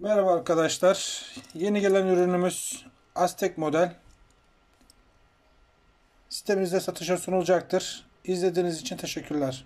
Merhaba arkadaşlar. Yeni gelen ürünümüz Aztek model. Sitemizde satışa sunulacaktır. İzlediğiniz için teşekkürler.